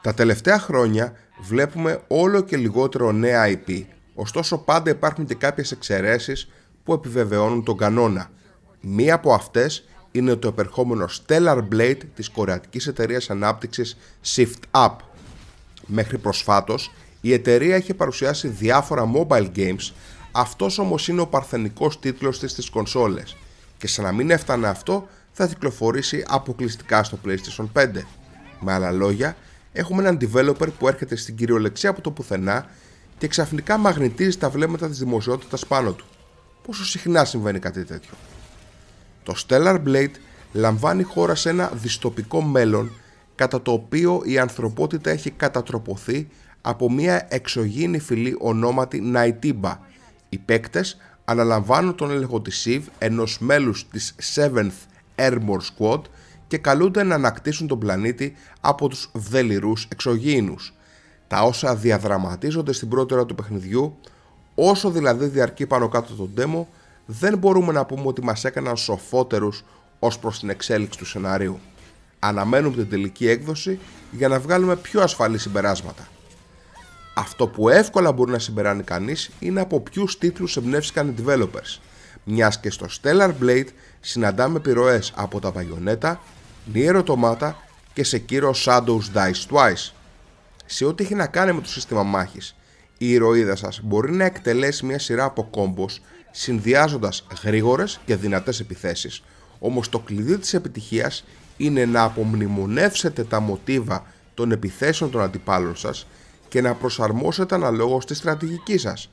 Τα τελευταία χρόνια βλέπουμε όλο και λιγότερο νέα IP, ωστόσο πάντα υπάρχουν και κάποιες εξαιρέσεις που επιβεβαιώνουν τον κανόνα. Μία από αυτές είναι το επερχόμενο Stellar Blade της κορεατικής εταιρείας ανάπτυξης Shift Up. Μέχρι προσφάτως, η εταιρεία είχε παρουσιάσει διάφορα mobile games, αυτός όμως είναι ο παρθενικός τίτλος της στις κονσόλες και σαν να μην έφτανε αυτό θα κυκλοφορήσει αποκλειστικά στο PlayStation 5. Με άλλα λόγια, έχουμε έναν developer που έρχεται στην κυριολεξία από το πουθενά και ξαφνικά μαγνητίζει τα βλέμματα της δημοσιότητας πάνω του. Πόσο συχνά συμβαίνει κάτι τέτοιο. Το Stellar Blade λαμβάνει χώρα σε ένα δυστοπικό μέλλον κατά το οποίο η ανθρωπότητα έχει κατατροποθεί από μια εξωγήινη φυλή ονόματι Ναϊτίμπα. Οι παίκτες αναλαμβάνουν τον έλεγχο της SIV ενός μέλους της 7th Airborne Squad και καλούνται να ανακτήσουν τον πλανήτη από τους βδελιρούς εξωγήινους. Τα όσα διαδραματίζονται στην πρώτη ώρα του παιχνιδιού, όσο δηλαδή διαρκεί πάνω κάτω τον demo, δεν μπορούμε να πούμε ότι μας έκαναν σοφότερους ως προς την εξέλιξη του σενάριου. Αναμένουμε την τελική έκδοση για να βγάλουμε πιο ασφαλή συμπεράσματα. Αυτό που εύκολα μπορεί να συμπεράνει κανείς είναι από ποιους τίτλους εμπνεύστηκαν οι developers – μιας και στο Stellar Blade συναντάμε επιρροές από τα Bayonetta, Nier Automata και σε κύριο Shadows Dice Twice. Σε ό,τι έχει να κάνει με το σύστημα μάχης, η ηρωίδα σας μπορεί να εκτελέσει μια σειρά από κόμπος συνδυάζοντας γρήγορες και δυνατές επιθέσεις, όμως το κλειδί της επιτυχίας είναι να απομνημονεύσετε τα μοτίβα των επιθέσεων των αντιπάλων σας και να προσαρμόσετε αναλόγως τη στρατηγική σας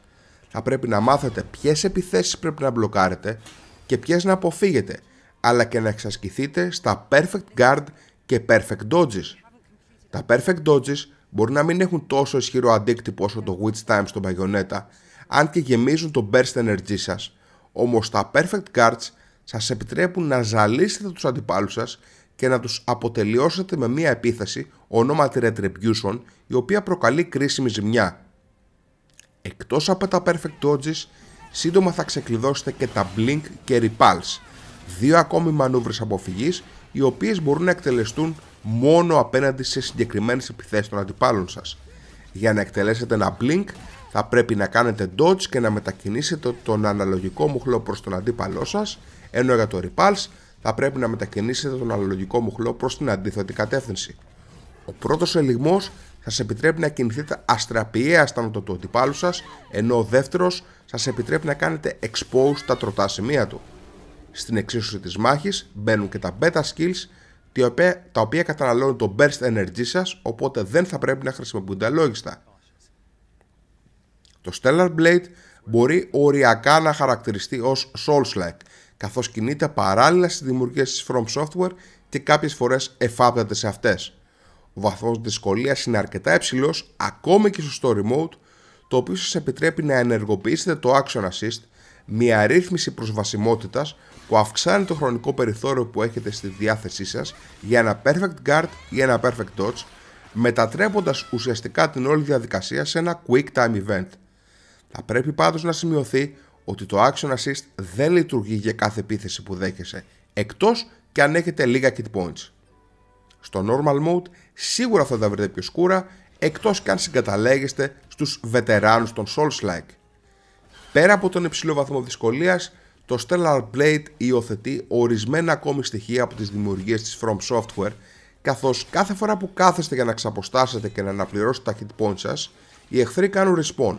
θα πρέπει να μάθετε ποιες επιθέσεις πρέπει να μπλοκάρετε και ποιες να αποφύγετε, αλλά και να εξασκηθείτε στα perfect guard και perfect dodges. Τα perfect dodges μπορεί να μην έχουν τόσο ισχυρό αντίκτυπο όσο το witch time στον παγιονέτα, αν και γεμίζουν το burst energy σας, όμως τα perfect guards σας επιτρέπουν να ζαλίσετε τους αντιπάλους σας και να τους αποτελειώσετε με μια επίθεση ονόματι Retribution η οποία προκαλεί κρίσιμη ζημιά Εκτός από τα Perfect Dodges, σύντομα θα ξεκλειδώσετε και τα Blink και Repulse, δύο ακόμη μανούβρες αποφυγής, οι οποίες μπορούν να εκτελεστούν μόνο απέναντι σε συγκεκριμένες επιθέσεις των αντιπάλων σας. Για να εκτελέσετε ένα Blink, θα πρέπει να κάνετε Dodge και να μετακινήσετε τον αναλογικό μουχλό προς τον αντίπαλό σας, ενώ για το Repulse θα πρέπει να μετακινήσετε τον αναλογικό μουχλό προς την αντίθετη κατεύθυνση. Ο πρώτος ελιγμός σας επιτρέπει να κινηθείτε αστραπιαία στα νότα του αντιπάλου σας, ενώ ο δεύτερος σας επιτρέπει να κάνετε expose τα τροτά σημεία του. Στην εξίσωση της μάχης μπαίνουν και τα beta skills, τα οποία, τα οποία καταναλώνουν το burst energy σας, οπότε δεν θα πρέπει να χρησιμοποιούνται αλόγιστα. Το Stellar Blade μπορεί οριακά να χαρακτηριστεί ως Souls-like, καθώς κινείται παράλληλα στις δημιουργίες της From Software και κάποιες φορές εφάπτεται σε αυτές ο βαθμός δυσκολίας είναι αρκετά υψηλός ακόμη και στο Story Mode, το οποίο σας επιτρέπει να ενεργοποιήσετε το Action Assist, μια ρύθμιση προσβασιμότητας που αυξάνει το χρονικό περιθώριο που έχετε στη διάθεσή σας για ένα perfect guard ή ένα perfect dodge, μετατρέποντας ουσιαστικά την όλη διαδικασία σε ένα quick time event. Θα πρέπει πάντως να σημειωθεί ότι το action assist δεν λειτουργεί για κάθε επίθεση που δέχεσαι, εκτός και αν έχετε λίγα kit points. Στο normal mode σίγουρα θα τα βρείτε πιο σκούρα, εκτός και αν συγκαταλέγεστε στους βετεράνους των Souls-like. Πέρα από τον υψηλό βαθμό δυσκολίας, το Stellar Blade υιοθετεί ορισμένα ακόμη στοιχεία από τις δημιουργίες της From Software, καθώς κάθε φορά που κάθεστε για να ξαποστάσετε και να αναπληρώσετε τα hit points σας, οι εχθροί κάνουν respawn.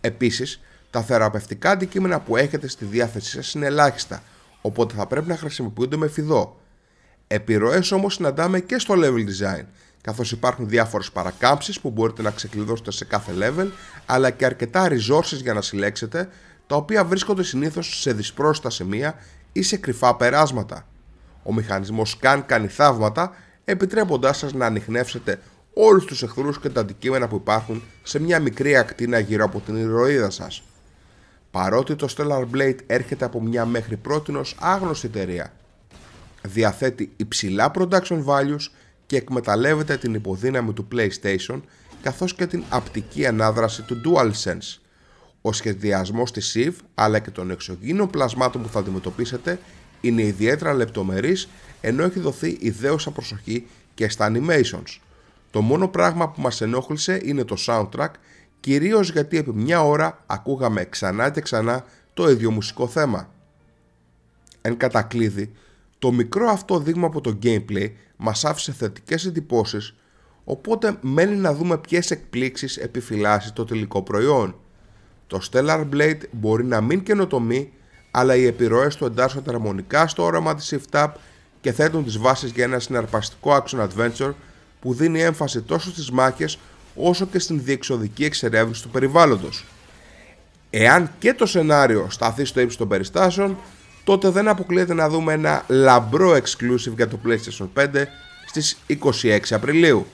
Επίσης, τα θεραπευτικά αντικείμενα που έχετε στη διάθεσή σας είναι ελάχιστα, οπότε θα πρέπει να χρησιμοποιούνται με φιδό. Επιρροές όμως συναντάμε και στο level design, καθώς υπάρχουν διάφορες παρακάμψεις που μπορείτε να ξεκλειδώσετε σε κάθε level, αλλά και αρκετά resources για να συλλέξετε, τα οποία βρίσκονται συνήθως σε δυσπρόσιτα σημεία ή σε κρυφά περάσματα. Ο μηχανισμός Scan κάνει θαύματα, επιτρέποντάς σας να ανοιχνεύσετε όλους τους εχθρούς και τα αντικείμενα που υπάρχουν σε μια μικρή ακτίνα γύρω από την ηρωίδα σας. Παρότι το Stellar Blade έρχεται από μια μέχρι πρότινος άγνωστη εταιρεία, διαθέτει υψηλά production values και εκμεταλλεύεται την υποδύναμη του PlayStation καθώς και την απτική ανάδραση του DualSense. Ο σχεδιασμός της SIV αλλά και των εξωγήινων πλασμάτων που θα αντιμετωπίσετε είναι ιδιαίτερα λεπτομερής ενώ έχει δοθεί ιδέωσα προσοχή και στα animations. Το μόνο πράγμα που μας ενόχλησε είναι το soundtrack κυρίως γιατί επί μια ώρα ακούγαμε ξανά και ξανά το ίδιο μουσικό θέμα. Εν κατακλείδη, το μικρό αυτό δείγμα από το gameplay μας άφησε θετικές εντυπώσεις, οπότε μένει να δούμε ποιες εκπλήξεις επιφυλάσσει το τελικό προϊόν. Το Stellar Blade μπορεί να μην καινοτομεί, αλλά οι επιρροές του εντάσσονται αρμονικά στο όραμα της Shift και θέτουν τις βάσεις για ένα συναρπαστικό action adventure που δίνει έμφαση τόσο στις μάχες όσο και στην διεξοδική εξερεύνηση του περιβάλλοντος. Εάν και το σενάριο σταθεί στο ύψος των περιστάσεων, τότε δεν αποκλείεται να δούμε ένα λαμπρό exclusive για το PlayStation 5 στις 26 Απριλίου.